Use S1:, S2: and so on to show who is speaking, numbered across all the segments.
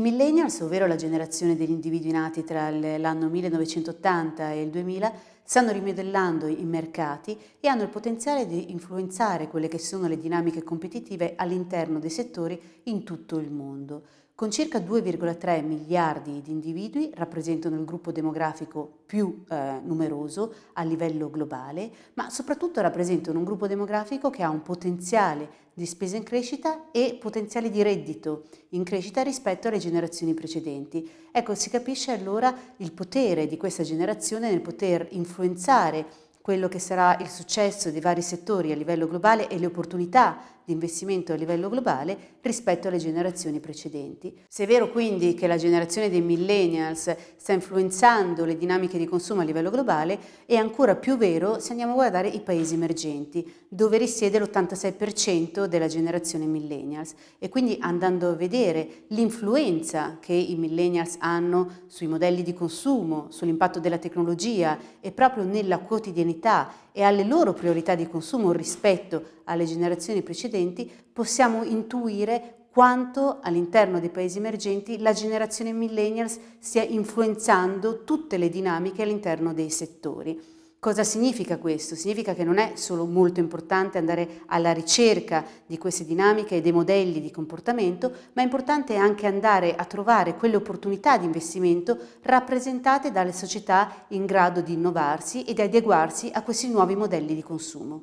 S1: I millennials, ovvero la generazione degli individui nati tra l'anno 1980 e il 2000, stanno rimodellando i mercati e hanno il potenziale di influenzare quelle che sono le dinamiche competitive all'interno dei settori in tutto il mondo. Con circa 2,3 miliardi di individui rappresentano il gruppo demografico più eh, numeroso a livello globale, ma soprattutto rappresentano un gruppo demografico che ha un potenziale di spesa in crescita e potenziale di reddito in crescita rispetto alle generazioni precedenti. Ecco, si capisce allora il potere di questa generazione nel poter influenzare influenzare quello che sarà il successo dei vari settori a livello globale e le opportunità di investimento a livello globale rispetto alle generazioni precedenti. Se è vero quindi che la generazione dei millennials sta influenzando le dinamiche di consumo a livello globale, è ancora più vero se andiamo a guardare i paesi emergenti, dove risiede l'86% della generazione millennials e quindi andando a vedere l'influenza che i millennials hanno sui modelli di consumo, sull'impatto della tecnologia e proprio nella quotidianità e alle loro priorità di consumo rispetto alle generazioni precedenti, possiamo intuire quanto all'interno dei paesi emergenti la generazione millennials stia influenzando tutte le dinamiche all'interno dei settori. Cosa significa questo? Significa che non è solo molto importante andare alla ricerca di queste dinamiche e dei modelli di comportamento, ma è importante anche andare a trovare quelle opportunità di investimento rappresentate dalle società in grado di innovarsi e di adeguarsi a questi nuovi modelli di consumo.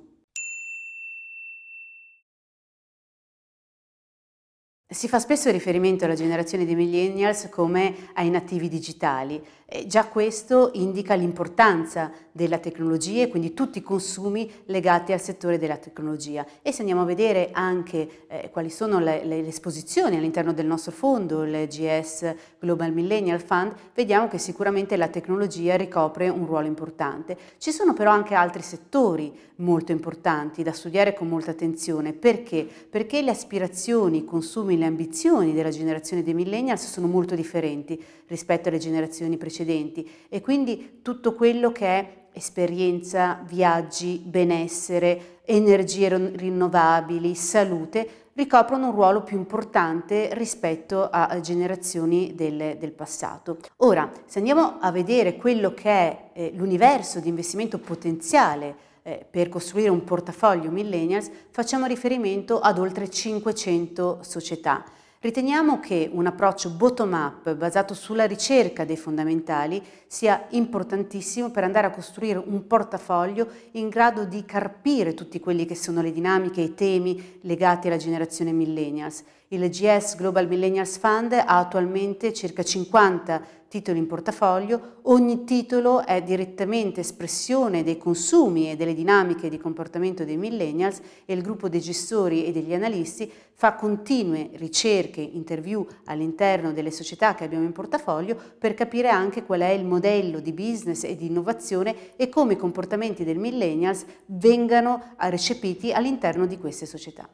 S1: Si fa spesso riferimento alla generazione dei millennials come ai nativi digitali. E già questo indica l'importanza della tecnologia e quindi tutti i consumi legati al settore della tecnologia. E se andiamo a vedere anche eh, quali sono le, le, le esposizioni all'interno del nostro fondo, il GS Global Millennial Fund, vediamo che sicuramente la tecnologia ricopre un ruolo importante. Ci sono però anche altri settori molto importanti da studiare con molta attenzione. Perché? Perché le aspirazioni, i consumi le ambizioni della generazione dei millennials sono molto differenti rispetto alle generazioni precedenti e quindi tutto quello che è esperienza, viaggi, benessere, energie rinnovabili, salute, ricoprono un ruolo più importante rispetto a generazioni del, del passato. Ora, se andiamo a vedere quello che è eh, l'universo di investimento potenziale eh, per costruire un portafoglio millennials facciamo riferimento ad oltre 500 società. Riteniamo che un approccio bottom-up basato sulla ricerca dei fondamentali sia importantissimo per andare a costruire un portafoglio in grado di carpire tutti quelli che sono le dinamiche e i temi legati alla generazione millennials. Il GS Global Millennials Fund ha attualmente circa 50 titoli in portafoglio, ogni titolo è direttamente espressione dei consumi e delle dinamiche di comportamento dei millennials e il gruppo dei gestori e degli analisti fa continue ricerche, interview all'interno delle società che abbiamo in portafoglio per capire anche qual è il modello di business e di innovazione e come i comportamenti del millennials vengano recepiti all'interno di queste società.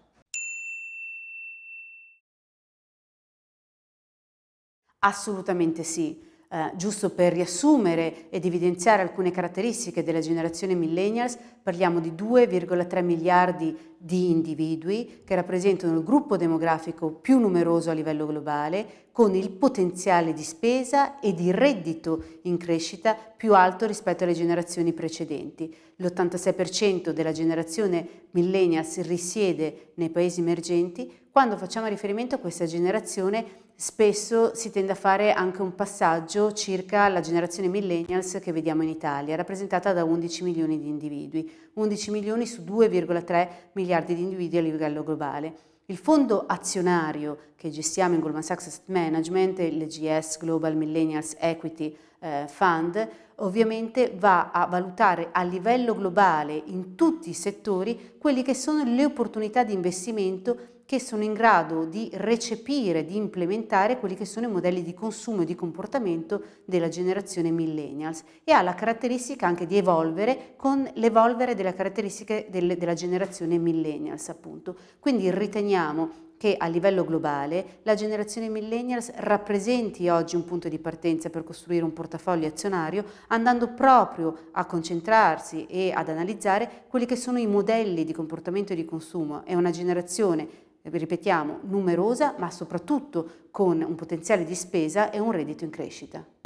S1: Assolutamente sì. Eh, giusto per riassumere ed evidenziare alcune caratteristiche della generazione millennials, parliamo di 2,3 miliardi di individui che rappresentano il gruppo demografico più numeroso a livello globale, con il potenziale di spesa e di reddito in crescita più alto rispetto alle generazioni precedenti. L'86% della generazione millennials risiede nei paesi emergenti. Quando facciamo riferimento a questa generazione, spesso si tende a fare anche un passaggio circa la generazione millennials che vediamo in Italia, rappresentata da 11 milioni di individui, 11 milioni su 2,3 miliardi miliardi di individui a livello globale. Il fondo azionario che gestiamo in Goldman Sachs Asset Management, l'EGS Global Millennials Equity eh, Fund, ovviamente va a valutare a livello globale in tutti i settori quelle che sono le opportunità di investimento che sono in grado di recepire, di implementare quelli che sono i modelli di consumo e di comportamento della generazione millennials e ha la caratteristica anche di evolvere con l'evolvere delle caratteristiche del, della generazione millennials appunto. Quindi riteniamo che a livello globale la generazione millennials rappresenti oggi un punto di partenza per costruire un portafoglio azionario andando proprio a concentrarsi e ad analizzare quelli che sono i modelli di comportamento e di consumo. È una generazione ripetiamo, numerosa, ma soprattutto con un potenziale di spesa e un reddito in crescita.